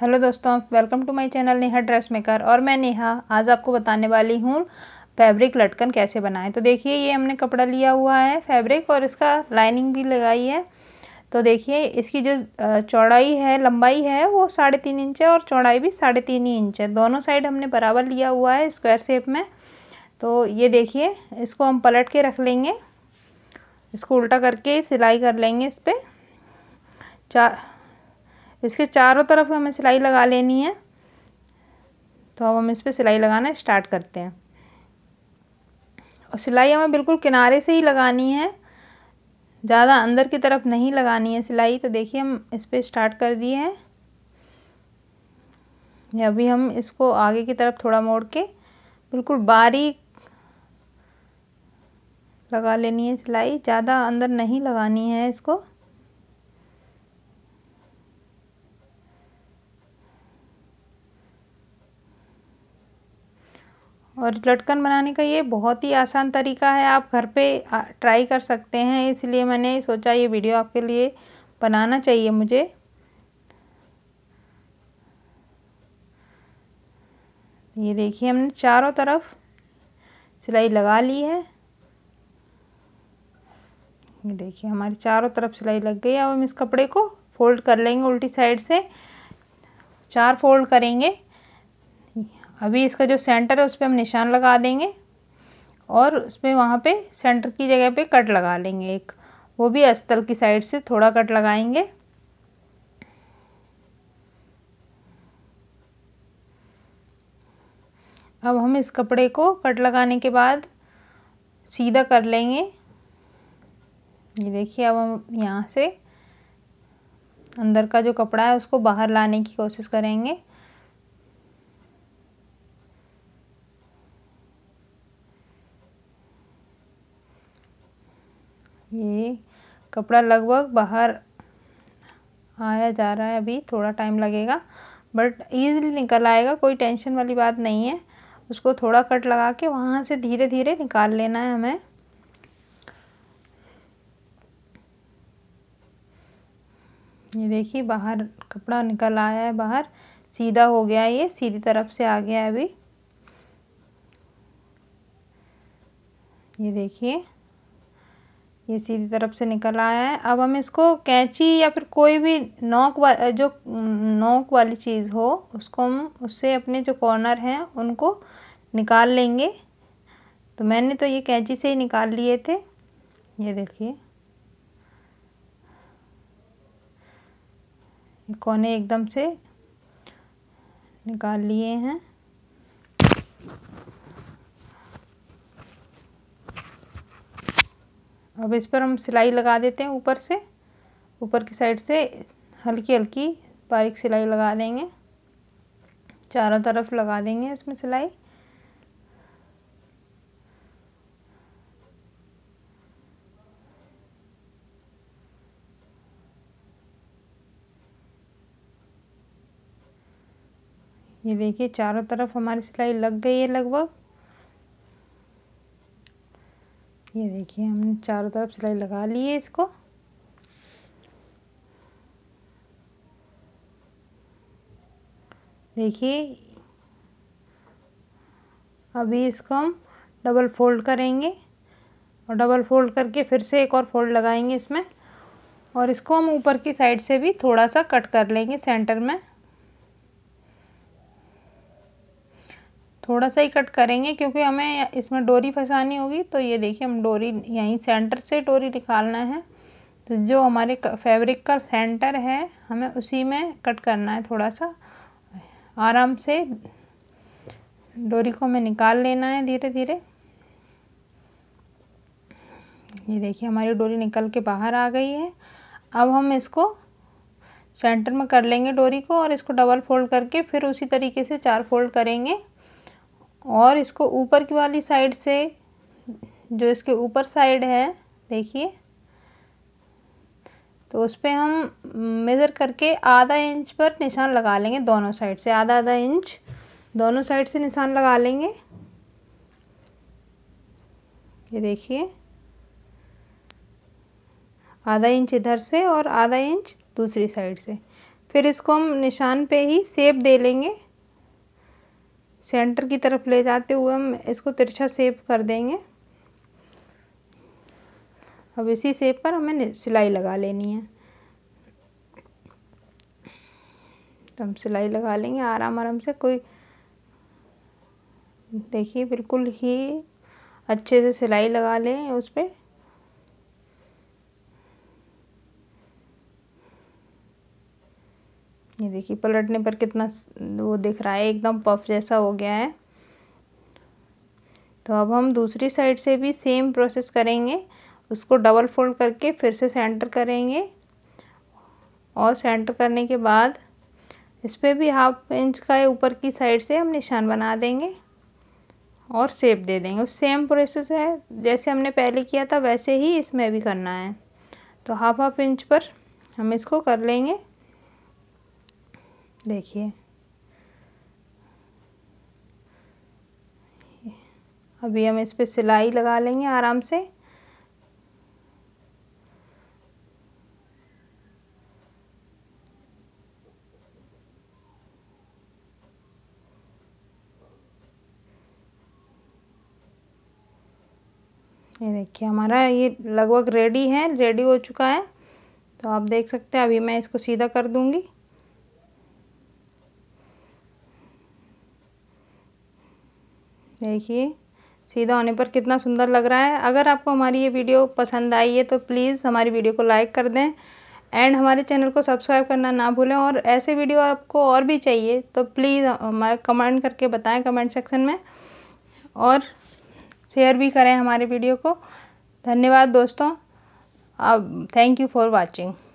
hello दोस्तों welcome to my channel Neha dress maker और मैं नेहा आज आपको बताने वाली हूँ फैब्रिक लटकन कैसे बनाएं तो देखिए ये हमने कपड़ा लिया हुआ है फैब्रिक और इसका लाइनिंग भी लगाई है तो देखिए इसकी जो चौड़ाई है लंबाई है वो साढ़े तीन इंच है और चौड़ाई भी साढ़े तीन ही इंच है दोनों साइड हमने बराबर लिया हुआ है स्क्वायर शेप में तो ये देखिए इसको हम पलट के रख लेंगे इसको उल्टा करके सिलाई कर लेंगे इस पर चार इसके चारों तरफ हमें सिलाई लगा लेनी है तो अब हम इस पर सिलाई लगाना स्टार्ट करते हैं और सिलाई हमें बिल्कुल किनारे से ही लगानी है ज़्यादा अंदर की तरफ नहीं लगानी है सिलाई तो देखिए हम इस पर स्टार्ट कर दिए हैं अभी हम इसको आगे की तरफ थोड़ा मोड़ के बिल्कुल बारीक लगा लेनी है सिलाई ज़्यादा अंदर नहीं लगानी है इसको और लटकन बनाने का ये बहुत ही आसान तरीका है आप घर पे ट्राई कर सकते हैं इसलिए मैंने सोचा ये वीडियो आपके लिए बनाना चाहिए मुझे ये देखिए हमने चारों तरफ सिलाई लगा ली है ये देखिए हमारी चारों तरफ सिलाई लग गई अब हम इस कपड़े को फोल्ड कर लेंगे उल्टी साइड से चार फोल्ड करेंगे अभी इसका जो सेंटर है उस पर हम निशान लगा देंगे और उसमें वहाँ पे सेंटर की जगह पे कट लगा लेंगे एक वो भी अस्तल की साइड से थोड़ा कट लगाएंगे अब हम इस कपड़े को कट लगाने के बाद सीधा कर लेंगे ये देखिए अब हम यहाँ से अंदर का जो कपड़ा है उसको बाहर लाने की कोशिश करेंगे कपड़ा लगभग बाहर आया जा रहा है अभी थोड़ा टाइम लगेगा बट ईजिली निकल आएगा कोई टेंशन वाली बात नहीं है उसको थोड़ा कट लगा के वहाँ से धीरे धीरे निकाल लेना है हमें ये देखिए बाहर कपड़ा निकल आया है बाहर सीधा हो गया ये सीधी तरफ से आ गया है अभी ये देखिए ये सीधी तरफ से निकल आया है अब हम इसको कैंची या फिर कोई भी नोक वा जो नोक वाली चीज़ हो उसको हम उससे अपने जो कॉर्नर हैं उनको निकाल लेंगे तो मैंने तो ये कैंची से ही निकाल लिए थे ये देखिए कोने एकदम से निकाल लिए हैं अब इस पर हम सिलाई लगा देते हैं ऊपर से ऊपर की साइड से हल्की हल्की बारीक सिलाई लगा देंगे चारों तरफ लगा देंगे इसमें सिलाई ये देखिए चारों तरफ हमारी सिलाई लग गई है लगभग ये देखिए हमने चारों तरफ सिलाई लगा ली है इसको देखिए अभी इसको हम डबल फोल्ड करेंगे और डबल फोल्ड करके फिर से एक और फोल्ड लगाएंगे इसमें और इसको हम ऊपर की साइड से भी थोड़ा सा कट कर लेंगे सेंटर में थोड़ा सा ही कट करेंगे क्योंकि हमें इसमें डोरी फंसानी होगी तो ये देखिए हम डोरी यहीं सेंटर से डोरी निकालना है तो जो हमारे फैब्रिक का सेंटर है हमें उसी में कट करना है थोड़ा सा आराम से डोरी को हमें निकाल लेना है धीरे धीरे ये देखिए हमारी डोरी निकल के बाहर आ गई है अब हम इसको सेंटर में कर लेंगे डोरी को और इसको डबल फोल्ड करके फिर उसी तरीके से चार फोल्ड करेंगे और इसको ऊपर की वाली साइड से जो इसके ऊपर साइड है देखिए तो उस पर हम मेज़र करके आधा इंच पर निशान लगा लेंगे दोनों साइड से आधा आधा इंच दोनों साइड से निशान लगा लेंगे ये देखिए आधा इंच इधर से और आधा इंच दूसरी साइड से फिर इसको हम निशान पे ही सेप दे लेंगे सेंटर की तरफ ले जाते हुए हम इसको तिरछा सेप कर देंगे अब इसी सेप पर हमें सिलाई लगा लेनी है तो हम सिलाई लगा लेंगे आराम आराम से कोई देखिए बिल्कुल ही अच्छे से सिलाई लगा लें उस पर ये देखिए पलटने पर कितना वो दिख रहा है एकदम पफ जैसा हो गया है तो अब हम दूसरी साइड से भी सेम प्रोसेस करेंगे उसको डबल फोल्ड करके फिर से सेंटर करेंगे और सेंटर करने के बाद इस पर भी हाफ इंच का ऊपर की साइड से हम निशान बना देंगे और सेप दे देंगे उस सेम प्रोसेस है जैसे हमने पहले किया था वैसे ही इसमें भी करना है तो हाफ हाफ इंच पर हम इसको कर लेंगे देखिए अभी हम इस पर सिलाई लगा लेंगे आराम से ये देखिए हमारा ये लगभग रेडी है रेडी हो चुका है तो आप देख सकते हैं अभी मैं इसको सीधा कर दूंगी देखिए सीधा होने पर कितना सुंदर लग रहा है अगर आपको हमारी ये वीडियो पसंद आई है तो प्लीज़ हमारी वीडियो को लाइक कर दें एंड हमारे चैनल को सब्सक्राइब करना ना भूलें और ऐसे वीडियो आपको और भी चाहिए तो प्लीज़ हमारा कमेंट करके बताएं कमेंट सेक्शन में और शेयर भी करें हमारे वीडियो को धन्यवाद दोस्तों अब थैंक यू फॉर वॉचिंग